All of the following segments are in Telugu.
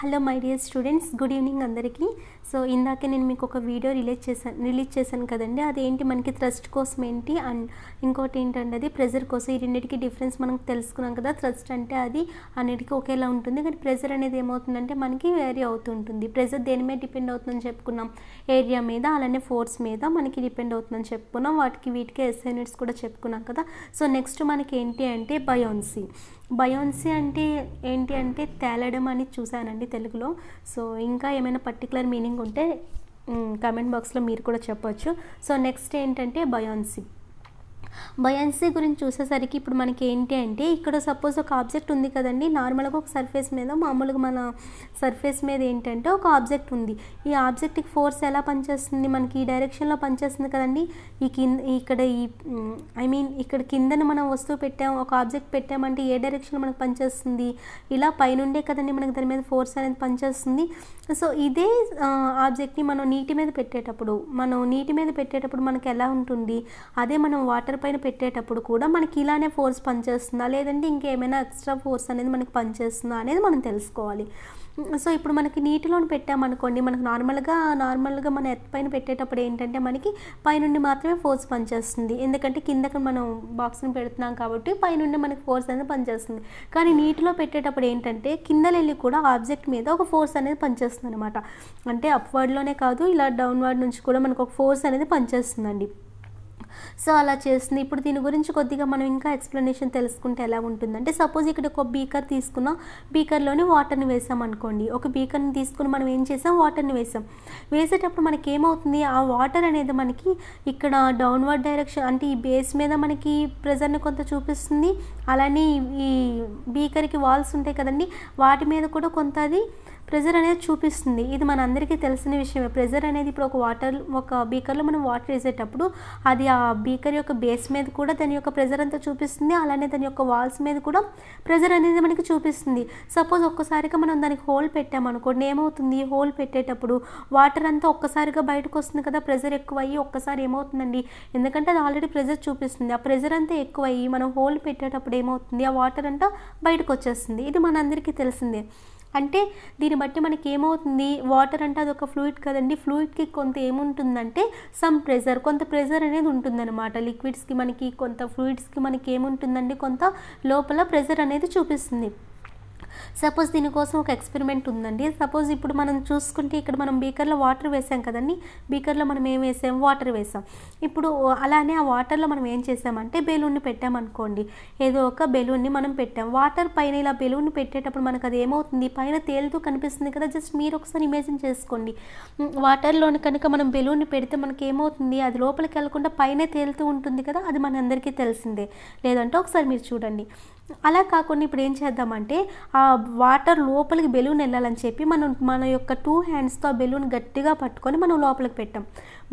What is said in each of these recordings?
hello my dear students good evening అందరికీ సో ఇందాకే నేను మీకు ఒక వీడియో రిలీజ్ చేశాను రిలీజ్ చేశాను కదండి అదేంటి మనకి థ్రస్ట్ కోసం ఏంటి అండ్ ఇంకోటి ఏంటంటే అది ప్రెజర్ కోసం ఈ రెండింటికి డిఫరెన్స్ మనం తెలుసుకున్నాం కదా థ్రస్ట్ అంటే అది అన్నిటికీ ఒకేలా ఉంటుంది కానీ ప్రెజర్ అనేది ఏమవుతుందంటే మనకి వేరీ అవుతుంటుంది ప్రెజర్ దేని మీద డిపెండ్ అవుతుందని చెప్పుకున్నాం ఏరియా మీద అలానే ఫోర్స్ మీద మనకి డిపెండ్ అవుతుందని చెప్పుకున్నాం వాటికి వీటికి ఎస్ యూనిట్స్ కూడా చెప్పుకున్నాం కదా సో నెక్స్ట్ మనకి ఏంటి అంటే బయోన్సీ బయోన్సీ అంటే ఏంటి అంటే తేలడం అని చూశానండి తెలుగులో సో ఇంకా ఏమైనా పర్టికులర్ మీనింగ్ ఉంటే కమెంట్ బాక్స్లో మీరు కూడా చెప్పవచ్చు సో నెక్స్ట్ ఏంటంటే బయోన్సీ బయాన్సీ గురించి చూసేసరికి ఇప్పుడు మనకి ఏంటి అంటే ఇక్కడ సపోజ్ ఒక ఆబ్జెక్ట్ ఉంది కదండి నార్మల్గా ఒక సర్ఫేస్ మీద మామూలుగా మన సర్ఫేస్ మీద ఏంటంటే ఒక ఆబ్జెక్ట్ ఉంది ఈ ఆబ్జెక్ట్కి ఫోర్స్ ఎలా పనిచేస్తుంది మనకి ఈ డైరెక్షన్లో పనిచేస్తుంది కదండి ఈ కింద ఇక్కడ ఈ ఐ మీన్ ఇక్కడ కిందన మనం వస్తువు పెట్టాం ఒక ఆబ్జెక్ట్ పెట్టామంటే ఏ డైరెక్షన్లో మనకు పనిచేస్తుంది ఇలా పైనుండే కదండి మనకి దాని మీద ఫోర్స్ అనేది పనిచేస్తుంది సో ఇదే ఆబ్జెక్ట్ని మనం నీటి మీద పెట్టేటప్పుడు మనం నీటి మీద పెట్టేటప్పుడు మనకు ఎలా ఉంటుంది అదే మనం వాటర్ పై పైన పెట్టేటప్పుడు కూడా మనకి ఇలానే ఫోర్స్ పనిచేస్తుందా లేదంటే ఇంకేమైనా ఎక్స్ట్రా ఫోర్స్ అనేది మనకి పనిచేస్తుందా అనేది మనం తెలుసుకోవాలి సో ఇప్పుడు మనకి నీటిలో పెట్టామనుకోండి మనకు నార్మల్గా నార్మల్గా మన ఎత్ పైన పెట్టేటప్పుడు ఏంటంటే మనకి పైనుండి మాత్రమే ఫోర్స్ పనిచేస్తుంది ఎందుకంటే కిందకి మనం బాక్స్ని పెడుతున్నాం కాబట్టి పైనుండి మనకి ఫోర్స్ అనేది పనిచేస్తుంది కానీ నీటిలో పెట్టేటప్పుడు ఏంటంటే కిందలు వెళ్ళి కూడా ఆబ్జెక్ట్ మీద ఒక ఫోర్స్ అనేది పనిచేస్తుంది అనమాట అంటే అప్వర్డ్లోనే కాదు ఇలా డౌన్వర్డ్ నుంచి కూడా మనకు ఒక ఫోర్స్ అనేది పనిచేస్తుందండి సో అలా చేస్తుంది ఇప్పుడు దీని గురించి కొద్దిగా మనం ఇంకా ఎక్స్ప్లెనేషన్ తెలుసుకుంటే ఎలా ఉంటుందంటే సపోజ్ ఇక్కడ ఒక బీకర్ తీసుకున్నాం బీకర్లోని వాటర్ని వేసాం అనుకోండి ఒక బీకర్ని తీసుకుని మనం ఏం చేసాం వాటర్ని వేసాం వేసేటప్పుడు మనకి ఏమవుతుంది ఆ వాటర్ అనేది మనకి ఇక్కడ డౌన్వర్డ్ డైరెక్షన్ అంటే ఈ బేస్ మీద మనకి ప్రెజర్ని కొంత చూపిస్తుంది అలానే ఈ బీకర్కి వాల్స్ ఉంటాయి కదండి వాటి మీద కూడా కొంత అది ప్రెజర్ అనేది చూపిస్తుంది ఇది మన అందరికీ తెలిసిన విషయమే ప్రెజర్ అనేది ఇప్పుడు ఒక వాటర్ ఒక బీకర్లో మనం వాటర్ వేసేటప్పుడు అది ఆ బీకర్ యొక్క బేస్ మీద కూడా దాని యొక్క ప్రెజర్ అంతా చూపిస్తుంది అలానే దాని యొక్క వాల్స్ మీద కూడా ప్రెజర్ అనేది మనకి చూపిస్తుంది సపోజ్ ఒక్కసారిగా మనం దానికి హోల్ పెట్టామనుకోండి ఏమవుతుంది హోల్ పెట్టేటప్పుడు వాటర్ అంతా ఒక్కసారిగా బయటకు వస్తుంది కదా ప్రెజర్ ఎక్కువ అయ్యి ఒక్కసారి ఏమవుతుందండి ఎందుకంటే అది ఆల్రెడీ ప్రెజర్ చూపిస్తుంది ఆ ప్రెజర్ అంతా ఎక్కువ మనం హోల్ పెట్టేటప్పుడు ఏమవుతుంది ఆ వాటర్ అంతా బయటకు వచ్చేస్తుంది ఇది మనందరికీ తెలిసిందే అంటే దీన్ని బట్టి మనకి ఏమవుతుంది వాటర్ అంటే అది ఒక ఫ్లూయిడ్ కదండి ఫ్లూయిడ్కి కొంత ఏముంటుందంటే సమ్ ప్రెజర్ కొంత ప్రెజర్ అనేది ఉంటుందన్నమాట లిక్విడ్స్కి మనకి కొంత ఫ్లూయిడ్స్కి మనకి ఏముంటుందండి కొంత లోపల ప్రెజర్ అనేది చూపిస్తుంది సపోజ్ దీనికోసం ఒక ఎక్స్పెరిమెంట్ ఉందండి సపోజ్ ఇప్పుడు మనం చూసుకుంటే ఇక్కడ మనం బీకర్లో వాటర్ వేసాం కదండి బీకర్లో మనం ఏం వేసాం వాటర్ వేసాం ఇప్పుడు అలానే ఆ వాటర్లో మనం ఏం చేసామంటే బెలూన్ని పెట్టామనుకోండి ఏదో ఒక బెలూన్ని మనం పెట్టాం వాటర్ పైన ఇలా బెలూన్ పెట్టేటప్పుడు మనకు అది ఏమవుతుంది పైన తేలుతూ కనిపిస్తుంది కదా జస్ట్ మీరు ఒకసారి ఇమేజిన్ చేసుకోండి వాటర్లోని కనుక మనం బెలూన్ని పెడితే మనకి ఏమవుతుంది అది లోపలికి వెళ్ళకుండా పైన తేలుతూ ఉంటుంది కదా అది మన అందరికీ తెలిసిందే లేదంటే ఒకసారి మీరు చూడండి అలా కాకుండా ఇప్పుడు ఏం చేద్దామంటే ఆ వాటర్ లోపలికి బెలూన్ వెళ్ళాలని చెప్పి మనం మన యొక్క టూ హ్యాండ్స్తో బెలూన్ గట్టిగా పట్టుకొని మనం లోపలికి పెట్టాం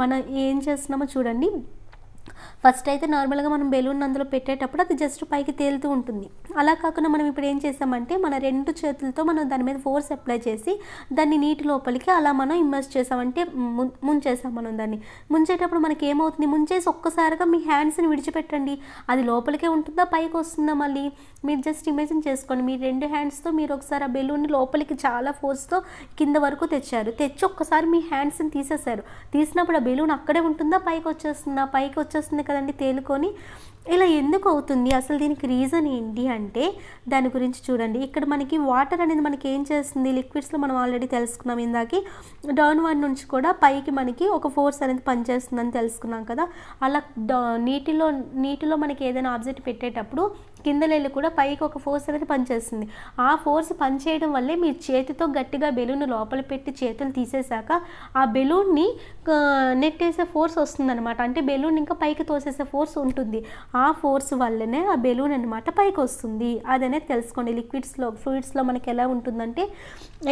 మనం ఏం చేస్తున్నామో చూడండి ఫస్ట్ అయితే నార్మల్గా మనం బెలూన్ అందులో పెట్టేటప్పుడు అది జస్ట్ పైకి తేలుతూ ఉంటుంది అలా కాకుండా మనం ఇప్పుడు ఏం చేసామంటే మన రెండు చేతులతో మనం దాని మీద ఫోర్స్ అప్లై చేసి దాన్ని నీటి లోపలికి అలా మనం ఇమ్మర్స్ చేసామంటే ముంచేసాం మనం దాన్ని ముంచేటప్పుడు మనకి ఏమవుతుంది ముంచేసి ఒక్కసారిగా మీ హ్యాండ్స్ని విడిచిపెట్టండి అది లోపలికే ఉంటుందా పైకి వస్తుందా మళ్ళీ మీరు జస్ట్ ఇమేజిన్ చేసుకోండి మీ రెండు హ్యాండ్స్తో మీరు ఒకసారి ఆ బెలూన్ని లోపలికి చాలా ఫోర్స్తో కింద వరకు తెచ్చారు తెచ్చి ఒక్కసారి మీ హ్యాండ్స్ని తీసేశారు తీసినప్పుడు ఆ బెలూన్ అక్కడే ఉంటుందా పైకి వచ్చేస్తుందా పైకి వచ్చేస్తుంది వస్తుంది కదండి తేలుకొని ఇలా ఎందుకు అవుతుంది అసలు దీనికి రీజన్ ఏంటి అంటే దాని గురించి చూడండి ఇక్కడ మనకి వాటర్ అనేది మనకి ఏం చేస్తుంది లిక్విడ్స్లో మనం ఆల్రెడీ తెలుసుకున్నాం ఇందాకి డౌన్ వన్ నుంచి కూడా పైకి మనకి ఒక ఫోర్స్ అనేది పనిచేస్తుందని తెలుసుకున్నాం కదా అలా నీటిలో నీటిలో మనకి ఏదైనా ఆబ్జెక్ట్ పెట్టేటప్పుడు కింద నెల్లు కూడా పైకి ఒక ఫోర్స్ అనేది పనిచేస్తుంది ఆ ఫోర్స్ పనిచేయడం వల్లే మీరు చేతితో గట్టిగా బెలూన్ లోపల పెట్టి చేతులు తీసేశాక ఆ బెలూన్ని నెట్టేసే ఫోర్స్ వస్తుందన్నమాట అంటే బెలూన్ ఇంకా పైకి తోసేసే ఫోర్స్ ఉంటుంది ఆ ఫోర్స్ వల్లనే ఆ బెలూన్ అనమాట పైకి వస్తుంది అదనేది తెలుసుకోండి లిక్విడ్స్లో ఫ్లూయిడ్స్లో మనకి ఎలా ఉంటుందంటే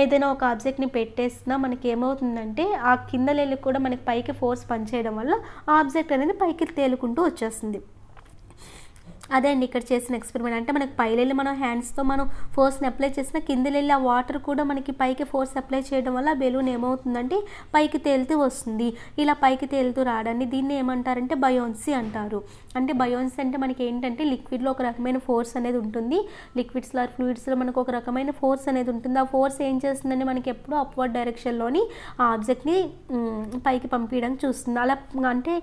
ఏదైనా ఒక ఆబ్జెక్ట్ని పెట్టేసినా మనకి ఏమవుతుందంటే ఆ కింద కూడా మనకి పైకి ఫోర్స్ పనిచేయడం వల్ల ఆ ఆబ్జెక్ట్ అనేది పైకి తేలుకుంటూ వచ్చేస్తుంది అదే అండి ఇక్కడ చేసిన ఎక్స్పెరిమెంట్ అంటే మనకి పైలెళ్ళి మనం హ్యాండ్స్తో మనం ఫోర్స్ని అప్లై చేసిన కిందలెళ్ళి ఆ వాటర్ కూడా మనకి పైకి ఫోర్స్ అప్లై చేయడం వల్ల బెలూన్ ఏమవుతుందంటే పైకి తేలుతూ వస్తుంది ఇలా పైకి తేలుతూ రాడండి దీన్ని ఏమంటారంటే బయోన్సీ అంటారు అంటే బయోన్సీ అంటే మనకి ఏంటంటే లిక్విడ్లో ఒక రకమైన ఫోర్స్ అనేది ఉంటుంది లిక్విడ్స్లో ఫ్లూయిడ్స్లో మనకు ఒక రకమైన ఫోర్స్ అనేది ఉంటుంది ఆ ఫోర్స్ ఏం చేస్తుందంటే మనకి ఎప్పుడూ అప్వర్డ్ డైరెక్షన్లోని ఆ ఆబ్జెక్ట్ని పైకి పంపించడం చూస్తుంది అలా అంటే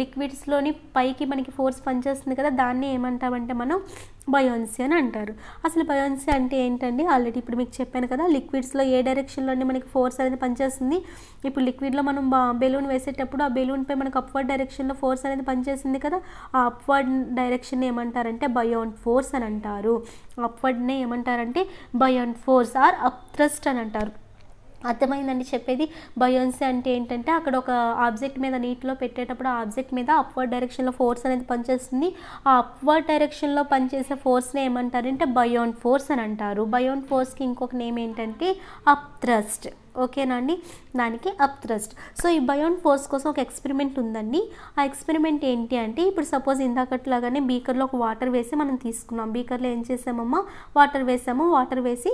లిక్విడ్స్లోని పైకి మనకి ఫోర్స్ పనిచేస్తుంది కదా దాన్ని ఏమంటామంటే మనం బయోన్సీ అని అంటారు అసలు బయోన్సీ అంటే ఏంటండి ఆల్రెడీ ఇప్పుడు మీకు చెప్పాను కదా లిక్విడ్స్లో ఏ డైరెక్షన్లోనే మనకి ఫోర్స్ అనేది పనిచేస్తుంది ఇప్పుడు లిక్విడ్లో మనం బెలూన్ వేసేటప్పుడు ఆ బెలూన్పై మనకు అప్వర్డ్ డైరెక్షన్లో ఫోర్స్ అనేది పనిచేస్తుంది కదా ఆ అప్వర్డ్ డైరెక్షన్ ఏమంటారంటే బయోన్ ఫోర్స్ అని అంటారు అప్వర్డ్నే ఏమంటారంటే buoyant force or up thrust అని అంటారు అర్థమైందండి చెప్పేది బయోన్సీ అంటే ఏంటంటే అక్కడ ఒక ఆబ్జెక్ట్ మీద నీటిలో పెట్టేటప్పుడు ఆ ఆబ్జెక్ట్ మీద అప్వర్డ్ డైరెక్షన్లో ఫోర్స్ అనేది పనిచేస్తుంది ఆ అప్వర్డ్ డైరెక్షన్లో పనిచేసే ఫోర్స్ని ఏమంటారంటే బయోన్ ఫోర్స్ అని అంటారు బయోన్ ఫోర్స్కి ఇంకొక నేమ్ ఏంటంటే అప్ థ్రస్ట్ ఓకేనా అండి దానికి అప్ థ్రస్ట్ సో ఈ బయోన్ ఫోర్స్ కోసం ఒక ఎక్స్పెరిమెంట్ ఉందండి ఆ ఎక్స్పెరిమెంట్ ఏంటి అంటే ఇప్పుడు సపోజ్ ఇందాకట్లాగానే బీకర్లో ఒక వాటర్ వేసి మనం తీసుకున్నాం బీకర్లో ఏం చేసామమ్మా వాటర్ వేసాము వాటర్ వేసి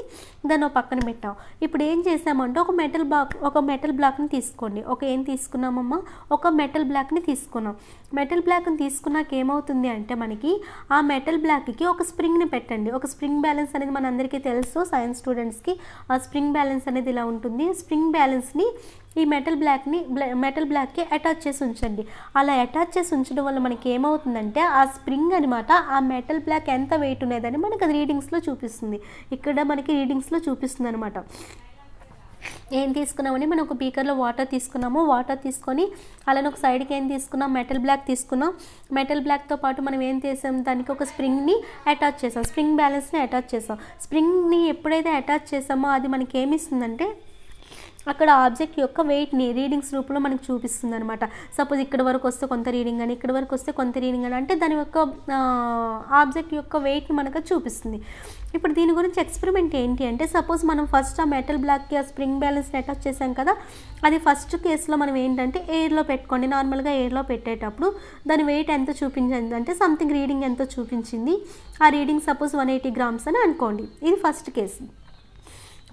దాన్ని ఒక పక్కన పెట్టాం ఇప్పుడు ఏం చేసామంటే ఒక మెటల్ బ్లాక్ ఒక మెటల్ బ్లాక్ని తీసుకోండి ఒక ఏం తీసుకున్నామమ్మా ఒక మెటల్ బ్లాక్ని తీసుకున్నాం మెటల్ బ్లాక్ని తీసుకున్నాక ఏమవుతుంది అంటే మనకి ఆ మెటల్ బ్లాక్కి ఒక స్ప్రింగ్ని పెట్టండి ఒక స్ప్రింగ్ బ్యాలెన్స్ అనేది మనందరికీ తెలుసు సైన్స్ స్టూడెంట్స్కి ఆ స్ప్రింగ్ బ్యాలెన్స్ అనేది ఇలా ఉంటుంది స్ప్రింగ్ బ్యాలెన్స్ని ఈ మెటల్ బ్లాక్ని మెటల్ బ్లాక్కి అటాచ్ చేసి ఉంచండి అలా అటాచ్ చేసి ఉంచడం వల్ల మనకి ఏమవుతుందంటే ఆ స్ప్రింగ్ అనమాట ఆ మెటల్ బ్లాక్ ఎంత వెయిట్ ఉన్నదని మనకు అది రీడింగ్స్లో చూపిస్తుంది ఇక్కడ మనకి రీడింగ్స్లో చూపిస్తుంది అనమాట ఏం తీసుకున్నామని మనం ఒక బీకర్లో వాటర్ తీసుకున్నాము వాటర్ తీసుకొని అలానే ఒక సైడ్కి ఏం తీసుకున్నాం మెటల్ బ్లాక్ తీసుకున్నాం మెటల్ బ్లాక్తో పాటు మనం ఏం చేసాం దానికి ఒక స్ప్రింగ్ని అటాచ్ చేసాం స్ప్రింగ్ బ్యాలెన్స్ని అటాచ్ చేసాం స్ప్రింగ్ని ఎప్పుడైతే అటాచ్ చేసామో అది మనకి ఏమిస్తుందంటే అక్కడ ఆబ్జెక్ట్ యొక్క వెయిట్ని రీడింగ్స్ రూపంలో మనకు చూపిస్తుంది అనమాట సపోజ్ ఇక్కడ వరకు వస్తే కొంత రీడింగ్ అని ఇక్కడ వరకు వస్తే కొంత రీడింగ్ అని అంటే దాని యొక్క ఆబ్జెక్ట్ యొక్క వెయిట్ని మనకు చూపిస్తుంది ఇప్పుడు దీని గురించి ఎక్స్పెరిమెంట్ ఏంటి అంటే సపోజ్ మనం ఫస్ట్ ఆ మెటల్ బ్లాక్కి ఆ స్ప్రింగ్ బ్యాలెన్స్ని అటాచ్ చేసాం కదా అది ఫస్ట్ కేసులో మనం ఏంటంటే ఎయిర్లో పెట్టుకోండి నార్మల్గా ఎయిర్లో పెట్టేటప్పుడు దాని వెయిట్ ఎంత చూపించింది అంటే సంథింగ్ రీడింగ్ ఎంతో చూపించింది ఆ reading suppose one eighty grams అని అనుకోండి ఇది ఫస్ట్ కేసు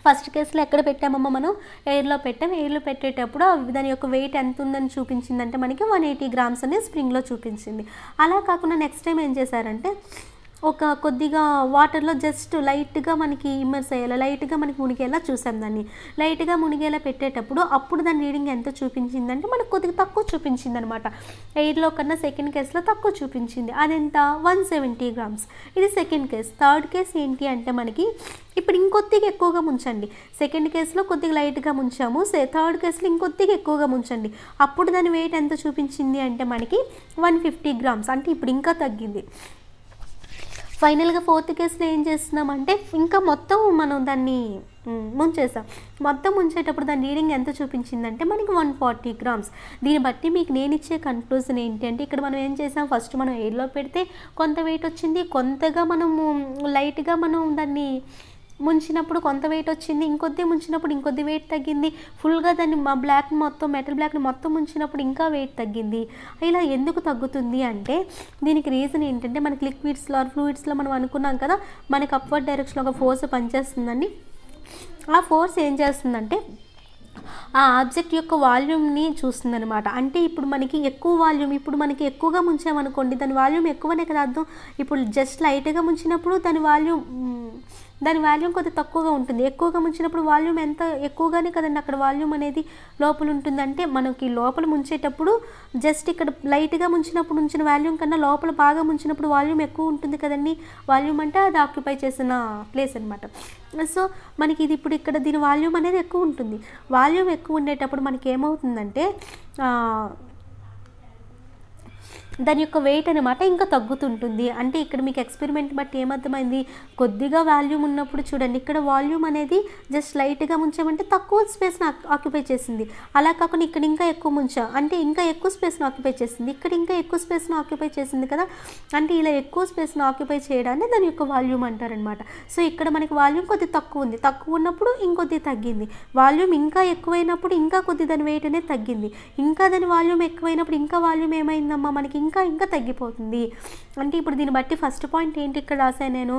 ఫస్ట్ కేసులో ఎక్కడ పెట్టామమ్మా మనం ఎయిర్లో పెట్టాం ఎయిర్లో పెట్టేటప్పుడు దాని యొక్క వెయిట్ ఎంత ఉందని చూపించిందంటే మనకి వన్ ఎయిటీ గ్రామ్స్ అనేది స్ప్రింగ్లో చూపించింది అలా కాకుండా నెక్స్ట్ టైం ఏం చేశారంటే ఒక కొద్దిగా వాటర్లో జస్ట్ లైట్గా మనకి ఇమర్స్ అయ్యేలా లైట్గా మనకి మునిగేలా చూసాం దాన్ని లైట్గా మునిగేలా పెట్టేటప్పుడు అప్పుడు దాని రీడింగ్ ఎంత చూపించిందంటే మనకు కొద్దిగా తక్కువ చూపించింది అనమాట ఎయిర్లో కన్నా సెకండ్ కేసులో తక్కువ చూపించింది అదెంత వన్ సెవెంటీ గ్రామ్స్ ఇది సెకండ్ కేస్ థర్డ్ కేస్ ఏంటి అంటే మనకి ఇప్పుడు ఇంకొద్దిగా ఎక్కువగా ముంచండి సెకండ్ కేసులో కొద్దిగా లైట్గా ముంచాము థర్డ్ కేసులో ఇంకొద్దిగా ఎక్కువగా ముంచండి అప్పుడు దాని వెయిట్ ఎంత చూపించింది అంటే మనకి వన్ ఫిఫ్టీ గ్రామ్స్ అంటే ఇప్పుడు ఇంకా తగ్గింది ఫైనల్గా ఫోర్త్ కేసులో ఏం చేస్తున్నామంటే ఇంకా మొత్తం మనం దాన్ని ముంచేసాం మొత్తం ముంచేటప్పుడు దాని రీడింగ్ ఎంత చూపించిందంటే మనకి వన్ ఫార్టీ గ్రామ్స్ దీన్ని బట్టి మీకు నేను ఇచ్చే కన్క్లూజన్ ఏంటి అంటే ఇక్కడ మనం ఏం చేసాం ఫస్ట్ మనం ఎయిర్లో పెడితే కొంత వెయిట్ వచ్చింది కొంతగా మనము లైట్గా మనం దాన్ని ముంచినప్పుడు కొంత వెయిట్ వచ్చింది ఇంకొద్ది ముంచినప్పుడు ఇంకొద్ది వెయిట్ తగ్గింది ఫుల్గా దాన్ని మా బ్లాక్ మొత్తం మెటల్ బ్లాక్ని మొత్తం ముంచినప్పుడు ఇంకా వెయిట్ తగ్గింది ఇలా ఎందుకు తగ్గుతుంది అంటే దీనికి రీజన్ ఏంటంటే మనకి లిక్విడ్స్లో ఫ్లూయిడ్స్లో మనం అనుకున్నాం కదా మనకి అప్వర్డ్ డైరెక్షన్లో ఒక ఫోర్స్ పనిచేస్తుందండి ఆ ఫోర్స్ ఏం చేస్తుందంటే ఆ ఆబ్జెక్ట్ యొక్క వాల్యూమ్ని చూస్తుందనమాట అంటే ఇప్పుడు మనకి ఎక్కువ వాల్యూమ్ ఇప్పుడు మనకి ఎక్కువగా ముంచామనుకోండి దాని వాల్యూమ్ ఎక్కువనే కదా అర్థం ఇప్పుడు జస్ట్ లైట్గా ముంచినప్పుడు దాని వాల్యూమ్ దాని వాల్యూమ్ కొద్దిగా తక్కువగా ఉంటుంది ఎక్కువగా ముంచినప్పుడు వాల్యూమ్ ఎంత ఎక్కువగానే కదండి అక్కడ వాల్యూమ్ అనేది లోపల ఉంటుందంటే మనకి లోపల ముంచేటప్పుడు జస్ట్ ఇక్కడ లైట్గా ముంచినప్పుడు ఉంచిన వాల్యూమ్ కన్నా లోపల బాగా ముంచినప్పుడు వాల్యూమ్ ఎక్కువ ఉంటుంది కదండి వాల్యూమ్ అంటే అది ఆక్యుపై చేసిన ప్లేస్ అనమాట సో మనకి ఇది ఇప్పుడు ఇక్కడ దీని వాల్యూమ్ అనేది ఎక్కువ ఉంటుంది వాల్యూమ్ ఎక్కువ ఉండేటప్పుడు మనకి ఏమవుతుందంటే దాని యొక్క వెయిట్ అనమాట ఇంకా తగ్గుతుంటుంది అంటే ఇక్కడ మీకు ఎక్స్పెరిమెంట్ బట్టి ఏమర్థమైంది కొద్దిగా వాల్యూమ్ ఉన్నప్పుడు చూడండి ఇక్కడ వాల్యూమ్ అనేది జస్ట్ లైట్గా ముంచామంటే తక్కువ స్పేస్ని ఆక్యుపై చేసింది అలా కాకుండా ఇక్కడ ఇంకా ఎక్కువ ముంచాం అంటే ఇంకా ఎక్కువ స్పేస్ని ఆక్యుపై చేసింది ఇక్కడ ఇంకా ఎక్కువ స్పేస్ని ఆక్యుపై చేసింది కదా అంటే ఇలా ఎక్కువ స్పేస్ని ఆక్యుపై చేయడాన్ని దాని యొక్క వాల్యూమ్ అంటారనమాట సో ఇక్కడ మనకి వాల్యూమ్ కొద్ది తక్కువ ఉంది తక్కువ ఉన్నప్పుడు ఇంకొద్ది తగ్గింది వాల్యూమ్ ఇంకా ఎక్కువైనప్పుడు ఇంకా కొద్ది దాని వెయిట్ అనేది తగ్గింది ఇంకా దాని వాల్యూమ్ ఎక్కువైనప్పుడు ఇంకా వాల్యూమ్ ఏమైందమ్మా మనకి ఇంకా ఇంకా తగ్గిపోతుంది అంటే ఇప్పుడు దీన్ని బట్టి ఫస్ట్ పాయింట్ ఏంటి ఇక్కడ రాశాను నేను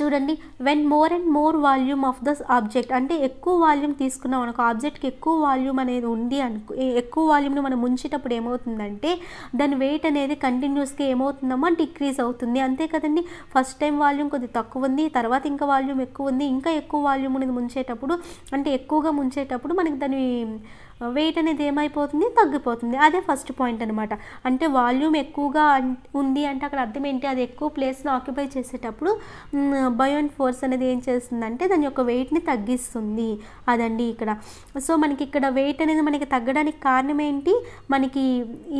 చూడండి when more and more volume of the object అంటే ఎక్కువ వాల్యూమ్ తీసుకున్నాం అనుకో ఆబ్జెక్ట్కి ఎక్కువ వాల్యూమ్ అనేది ఉంది అనుకో ఎక్కువ వాల్యూమ్ని మనం ముంచేటప్పుడు ఏమవుతుందంటే దాని వెయిట్ అనేది కంటిన్యూస్గా ఏమవుతుందమ్మా డిక్రీజ్ అవుతుంది అంతే కదండి ఫస్ట్ టైం వాల్యూమ్ కొద్దిగా తక్కువ ఉంది తర్వాత ఇంకా వాల్యూమ్ ఎక్కువ ఉంది ఇంకా ఎక్కువ వాల్యూమ్ అనేది ముంచేటప్పుడు అంటే ఎక్కువగా ముంచేటప్పుడు మనకి దాని వెయిట్ అనేది ఏమైపోతుంది తగ్గిపోతుంది అదే ఫస్ట్ పాయింట్ అనమాట అంటే వాల్యూమ్ ఎక్కువగా ఉంది అంటే అక్కడ అర్థం ఏంటి అది ఎక్కువ ప్లేస్ని ఆక్యుపై చేసేటప్పుడు బయోన్ ఫోర్స్ అనేది ఏం చేస్తుందంటే దాని యొక్క వెయిట్ని తగ్గిస్తుంది అదండి ఇక్కడ సో మనకి ఇక్కడ వెయిట్ అనేది మనకి తగ్గడానికి కారణం ఏంటి మనకి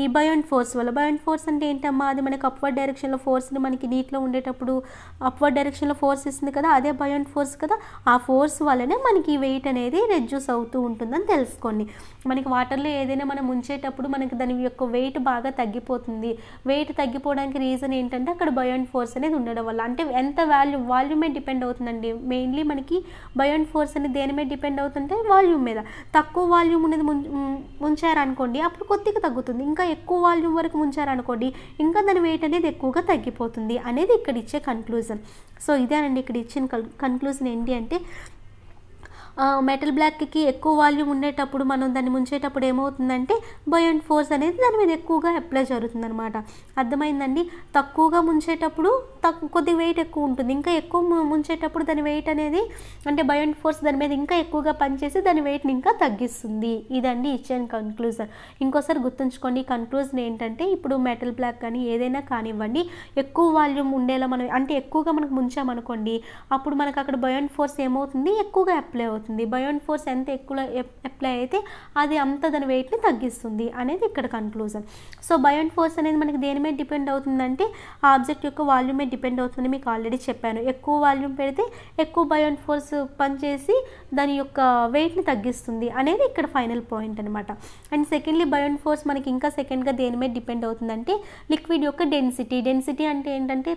ఈ బయోన్ ఫోర్స్ వల్ల బయోన్ ఫోర్స్ అంటే ఏంటమ్మా అది మనకి అప్వర్డ్ డైరెక్షన్లో ఫోర్స్ని మనకి నీటిలో ఉండేటప్పుడు అప్వర్డ్ డైరెక్షన్లో ఫోర్స్ ఇస్తుంది కదా అదే బయోన్ ఫోర్స్ కదా ఆ ఫోర్స్ వల్లనే మనకి వెయిట్ అనేది రెడ్యూస్ అవుతూ ఉంటుందని తెలుసుకోండి మనకి వాటర్లో ఏదైనా మనం ఉంచేటప్పుడు మనకి దాని యొక్క వెయిట్ బాగా తగ్గిపోతుంది వెయిట్ తగ్గిపోవడానికి రీజన్ ఏంటంటే అక్కడ బయోన్ ఫోర్స్ అనేది ఉండడం వల్ల అంటే ఎంత వాల్యూ వాల్యూమ్ మీద డిపెండ్ అవుతుందండి మెయిన్లీ మనకి బయో అండ్ ఫోర్స్ అనేది దేని మీద డిపెండ్ అవుతుంటే వాల్యూమ్ మీద తక్కువ వాల్యూమ్ అనేది ముంచారనుకోండి అప్పుడు కొద్దిగా తగ్గుతుంది ఇంకా ఎక్కువ వాల్యూమ్ వరకు ముంచారనుకోండి ఇంకా దాని వెయిట్ అనేది ఎక్కువగా తగ్గిపోతుంది అనేది ఇక్కడ ఇచ్చే కన్క్లూజన్ సో ఇదేనండి ఇక్కడ ఇచ్చిన కన్క్లూజన్ ఏంటి అంటే మెటల్ బ్లాక్కి ఎక్కువ వాల్యూమ్ ఉండేటప్పుడు మనం దాన్ని ముంచేటప్పుడు ఏమవుతుందంటే బయండ్ ఫోర్స్ అనేది దాని మీద ఎక్కువగా అప్లై జరుగుతుందనమాట అర్థమైందండి తక్కువగా ముంచేటప్పుడు తక్కువ కొద్ది వెయిట్ ఎక్కువ ఉంటుంది ఇంకా ఎక్కువ ముంచేటప్పుడు దాని వెయిట్ అనేది అంటే బయండ్ ఫోర్స్ దాని మీద ఇంకా ఎక్కువగా పనిచేసి దాని వెయిట్ని ఇంకా తగ్గిస్తుంది ఇదండి ఇచ్చాను కన్క్లూజన్ ఇంకోసారి గుర్తుంచుకోండి కన్క్లూజన్ ఏంటంటే ఇప్పుడు మెటల్ బ్లాక్ కానీ ఏదైనా కానివ్వండి ఎక్కువ వాల్యూమ్ ఉండేలా మనం అంటే ఎక్కువగా మనకు ముంచామనుకోండి అప్పుడు మనకు అక్కడ బయోన్ ఫోర్స్ ఏమవుతుంది ఎక్కువగా అప్లై అవుతుంది అవుతుంది బయోన్ ఫోర్స్ ఎంత ఎక్కువ అప్లై అయితే అది అంత దాని వెయిట్ని తగ్గిస్తుంది అనేది ఇక్కడ కన్క్లూజన్ సో బయోన్ ఫోర్స్ అనేది మనకి దేని మీద డిపెండ్ అవుతుందంటే ఆ ఆబ్జెక్ట్ యొక్క వాల్యూమ్ మీద డిపెండ్ అవుతుంది మీకు ఆల్రెడీ చెప్పాను ఎక్కువ వాల్యూమ్ పెడితే ఎక్కువ బయోన్ ఫోర్స్ పనిచేసి దాని యొక్క వెయిట్ని తగ్గిస్తుంది అనేది ఇక్కడ ఫైనల్ పాయింట్ అనమాట అండ్ సెకండ్లీ బయోన్ ఫోర్స్ మనకి ఇంకా సెకండ్గా దేని మీద డిపెండ్ అవుతుందంటే లిక్విడ్ యొక్క డెన్సిటీ డెన్సిటీ అంటే ఏంటంటే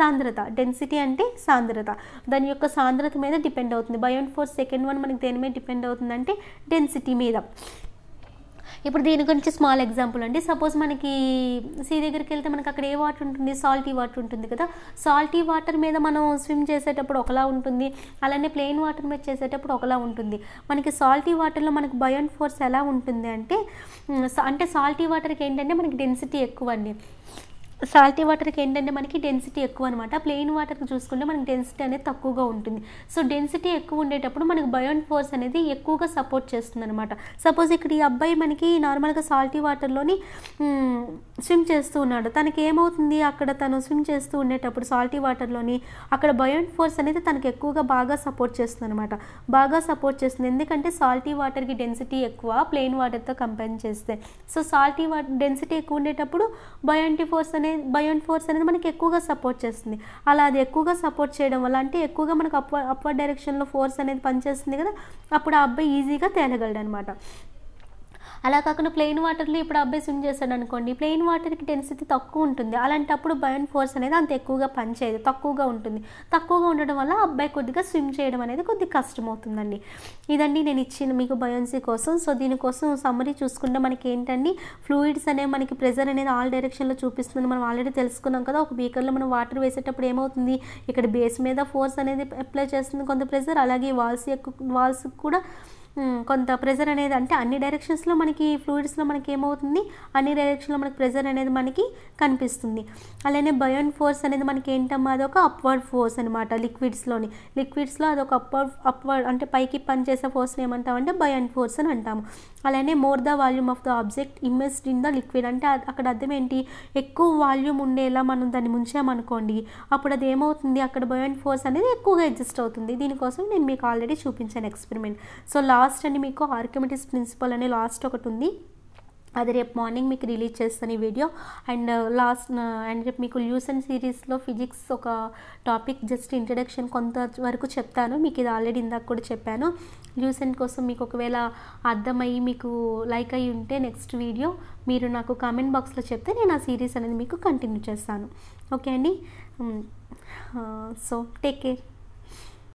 సాంద్రత డెన్సిటీ అంటే సాంద్రత దాని యొక్క సాంద్రత మీద డిపెండ్ అవుతుంది బయోన్ ఫోర్స్ సెకండ్ వన్ మనకి దేని మీద డిపెండ్ అవుతుందంటే డెన్సిటీ మీద ఇప్పుడు దీని గురించి స్మాల్ ఎగ్జాంపుల్ అండి సపోజ్ మనకి సీ దగ్గరికి వెళ్తే మనకి అక్కడ ఏ వాటర్ ఉంటుంది సాల్టీ వాటర్ ఉంటుంది కదా సాల్టీ వాటర్ మీద మనం స్విమ్ చేసేటప్పుడు ఒకలా ఉంటుంది అలానే ప్లెయిన్ వాటర్ మీద చేసేటప్పుడు ఒకలా ఉంటుంది మనకి సాల్టీ వాటర్లో మనకి బయోన్ ఫోర్స్ ఎలా ఉంటుంది అంటే అంటే సాల్టీ వాటర్కి ఏంటంటే మనకి డెన్సిటీ ఎక్కువ అండి సాల్టీ వాటర్కి ఏంటంటే మనకి డెన్సిటీ ఎక్కువ అనమాట ప్లెయిన్ వాటర్కి చూసుకుంటే మనకి డెన్సిటీ అనేది తక్కువగా ఉంటుంది సో డెన్సిటీ ఎక్కువ ఉండేటప్పుడు మనకి బయోన్ ఫోర్స్ అనేది ఎక్కువగా సపోర్ట్ చేస్తుంది అనమాట సపోజ్ ఇక్కడ ఈ అబ్బాయి మనకి నార్మల్గా సాల్టీ వాటర్లోని స్విమ్ చేస్తూ ఉన్నాడు తనకి ఏమవుతుంది అక్కడ తను స్విమ్ చేస్తూ ఉండేటప్పుడు సాల్టీ వాటర్లోని అక్కడ బయోన్ ఫోర్స్ అనేది తనకి ఎక్కువగా బాగా సపోర్ట్ చేస్తుంది అనమాట బాగా సపోర్ట్ చేస్తుంది ఎందుకంటే సాల్టీ వాటర్కి డెన్సిటీ ఎక్కువ ప్లెయిన్ వాటర్తో కంపేర్ చేస్తే సో సాల్టీ వాటర్ డెన్సిటీ ఎక్కువ ఉండేటప్పుడు బయోంటీ ఫోర్స్ అనేది బయోన్ ఫోర్స్ అనేది మనకి ఎక్కువగా సపోర్ట్ చేస్తుంది అలా అది ఎక్కువగా సపోర్ట్ చేయడం వల్ల అంటే ఎక్కువగా మనకు అప్ అప్వర్డ్ డైరెక్షన్లో ఫోర్స్ అనేది పనిచేస్తుంది కదా అప్పుడు ఆ అబ్బాయి ఈజీగా తేలగలడు అనమాట అలా కాకుండా ప్లెయిన్ వాటర్లో ఇప్పుడు అబ్బాయి స్విమ్ చేశాడు అనుకోండి ప్లెయిన్ వాటర్కి డెన్సిటీ తక్కువ ఉంటుంది అలాంటప్పుడు బయన్ ఫోర్స్ అనేది అంత ఎక్కువగా పనిచేయదు తక్కువగా ఉంటుంది తక్కువగా ఉండడం వల్ల అబ్బాయి కొద్దిగా స్విమ్ చేయడం అనేది కొద్దిగా కష్టమవుతుందండి ఇదండి నేను ఇచ్చిన మీకు బయోన్సీ కోసం సో దీనికోసం సమ్మరీ చూసుకుంటే మనకి ఏంటండి ఫ్లూయిడ్స్ అనేవి మనకి ప్రెజర్ అనేది ఆల్ డైరెక్షన్లో చూపిస్తుంది మనం ఆల్రెడీ తెలుసుకున్నాం కదా ఒక బీకర్లో మనం వాటర్ వేసేటప్పుడు ఏమవుతుంది ఇక్కడ బేస్ మీద ఫోర్స్ అనేది అప్లై చేస్తుంది కొంత ప్రెజర్ అలాగే వాల్స్ ఎక్కువ వాల్స్ కూడా కొంత ప్రెజర్ అనేది అంటే అన్ని డైరెక్షన్స్లో మనకి ఫ్లూయిడ్స్లో మనకి ఏమవుతుంది అన్ని డైరెక్షన్లో మనకి ప్రెజర్ అనేది మనకి కనిపిస్తుంది అలానే బయోన్ ఫోర్స్ అనేది మనకి ఏంటమ్మా అదొక అప్వర్డ్ ఫోర్స్ అనమాట లిక్విడ్స్లోని లిక్విడ్స్లో అదొక అప్వర్డ్ అప్వర్డ్ అంటే పైకి పనిచేసే ఫోర్స్ని అంటే బయోన్ ఫోర్స్ అని అంటాము అలానే more the volume of the object immersed in the liquid అంటే అక్కడ అర్థం ఏంటి ఎక్కువ వాల్యూమ్ ఉండేలా మనం దాన్ని ముంచామనుకోండి అప్పుడు అది ఏమవుతుంది అక్కడ బయోన్ ఫోర్స్ అనేది ఎక్కువగా అడ్జస్ట్ అవుతుంది దీనికోసం నేను మీకు ఆల్రెడీ చూపించాను ఎక్స్పెరిమెంట్ సో లా లాస్ట్ అండి మీకు ఆర్కిమెటిక్స్ ప్రిన్సిపల్ అనే లాస్ట్ ఒకటి ఉంది అది రేపు మార్నింగ్ మీకు రిలీజ్ చేస్తాను ఈ video and uh, last uh, and రేపు మీకు ల్యూసన్ సిరీస్లో ఫిజిక్స్ ఒక టాపిక్ జస్ట్ ఇంట్రడక్షన్ కొంత వరకు చెప్తాను మీకు ఇది ఆల్రెడీ ఇందాక కూడా చెప్పాను ల్యూసెంట్ కోసం మీకు ఒకవేళ అర్థమయ్యి మీకు లైక్ అయ్యి ఉంటే నెక్స్ట్ వీడియో మీరు నాకు కామెంట్ బాక్స్లో చెప్తే నేను ఆ సిరీస్ అనేది మీకు కంటిన్యూ చేస్తాను ఓకే అండి సో టేక్ కేర్